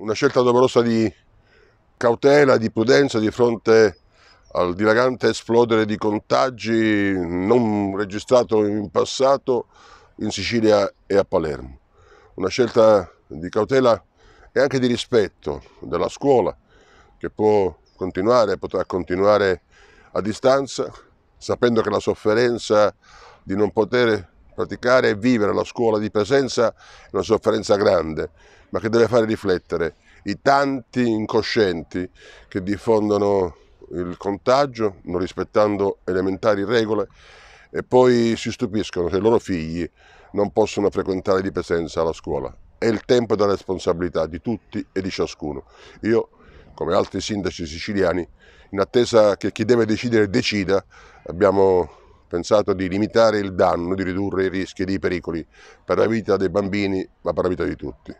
una scelta doverosa di cautela, di prudenza di fronte al dilagante esplodere di contagi non registrato in passato in Sicilia e a Palermo. Una scelta di cautela e anche di rispetto della scuola che può continuare, potrà continuare a distanza, sapendo che la sofferenza di non poter praticare e vivere la scuola di presenza è una sofferenza grande, ma che deve fare riflettere i tanti incoscienti che diffondono il contagio non rispettando elementari regole e poi si stupiscono se i loro figli non possono frequentare di presenza la scuola. È il tempo della responsabilità di tutti e di ciascuno. Io, come altri sindaci siciliani, in attesa che chi deve decidere decida, abbiamo pensato di limitare il danno, di ridurre i rischi e i pericoli per la vita dei bambini, ma per la vita di tutti.